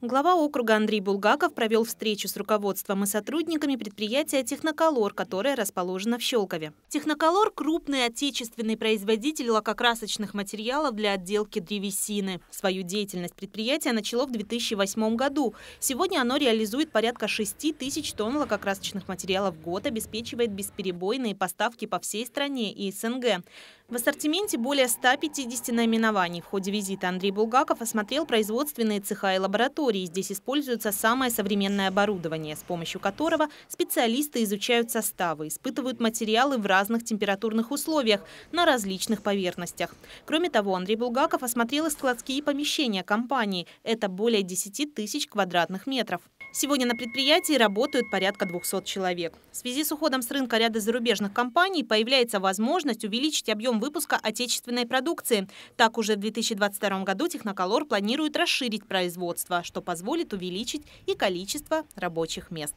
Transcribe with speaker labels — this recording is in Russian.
Speaker 1: Глава округа Андрей Булгаков провел встречу с руководством и сотрудниками предприятия «Техноколор», которое расположено в Щелкове. «Техноколор» – крупный отечественный производитель лакокрасочных материалов для отделки древесины. Свою деятельность предприятие начало в 2008 году. Сегодня оно реализует порядка 6 тысяч тонн лакокрасочных материалов в год, обеспечивает бесперебойные поставки по всей стране и СНГ. В ассортименте более 150 наименований. В ходе визита Андрей Булгаков осмотрел производственные цеха и лаборатории. Здесь используется самое современное оборудование, с помощью которого специалисты изучают составы, испытывают материалы в разных температурных условиях на различных поверхностях. Кроме того, Андрей Булгаков осмотрел и складские помещения компании. Это более 10 тысяч квадратных метров. Сегодня на предприятии работают порядка 200 человек. В связи с уходом с рынка ряда зарубежных компаний появляется возможность увеличить объем выпуска отечественной продукции. Так уже в 2022 году Техноколор планирует расширить производство, что позволит увеличить и количество рабочих мест.